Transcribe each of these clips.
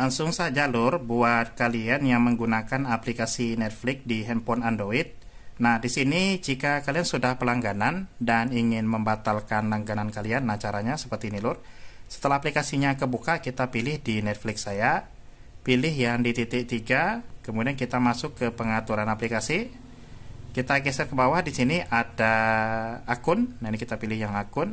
Langsung saja lur buat kalian yang menggunakan aplikasi Netflix di handphone Android. Nah, di sini jika kalian sudah pelangganan dan ingin membatalkan langganan kalian, nah caranya seperti ini lur. Setelah aplikasinya kebuka, kita pilih di Netflix saya. Pilih yang di titik 3, kemudian kita masuk ke pengaturan aplikasi. Kita geser ke bawah di sini ada akun. Nah, ini kita pilih yang akun.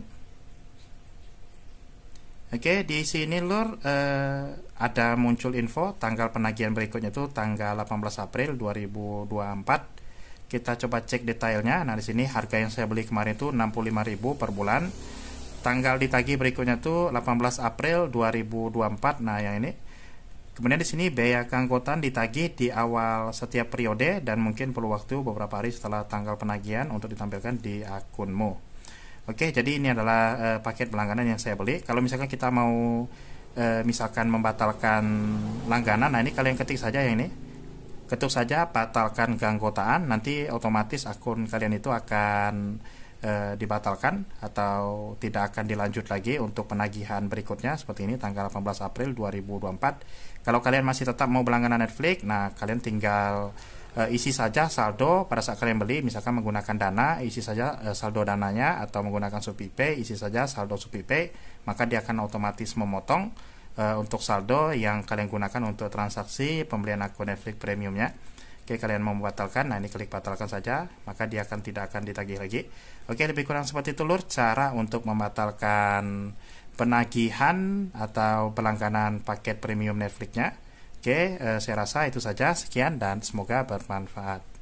Oke, di sini lur eh, ada muncul info tanggal penagihan berikutnya itu tanggal 18 April 2024. Kita coba cek detailnya. Nah, di sini harga yang saya beli kemarin itu 65.000 per bulan. Tanggal ditagih berikutnya itu 18 April 2024. Nah, yang ini Kemudian di sini biaya keanggotaan ditagih di awal setiap periode dan mungkin perlu waktu beberapa hari setelah tanggal penagihan untuk ditampilkan di akunmu. Oke, jadi ini adalah uh, paket pelangganan yang saya beli. Kalau misalkan kita mau uh, misalkan membatalkan langganan, nah ini kalian ketik saja yang ini. Ketuk saja batalkan keanggotaan, nanti otomatis akun kalian itu akan uh, dibatalkan atau tidak akan dilanjut lagi untuk penagihan berikutnya seperti ini tanggal 18 April 2024. Kalau kalian masih tetap mau berlangganan Netflix, nah kalian tinggal Eh, isi saja saldo pada saat kalian beli misalkan menggunakan dana isi saja eh, saldo dananya atau menggunakan SupiPay isi saja saldo SupiPay maka dia akan otomatis memotong uh, untuk saldo yang kalian gunakan untuk transaksi pembelian akun Netflix premiumnya Oke kalian mau membatalkan nah ini klik batalkan saja maka dia akan tidak akan ditagih lagi Oke lebih kurang seperti itu lur cara untuk membatalkan penagihan atau pelangganan paket premium Netflixnya Oke, eh, saya rasa itu saja. Sekian dan semoga bermanfaat.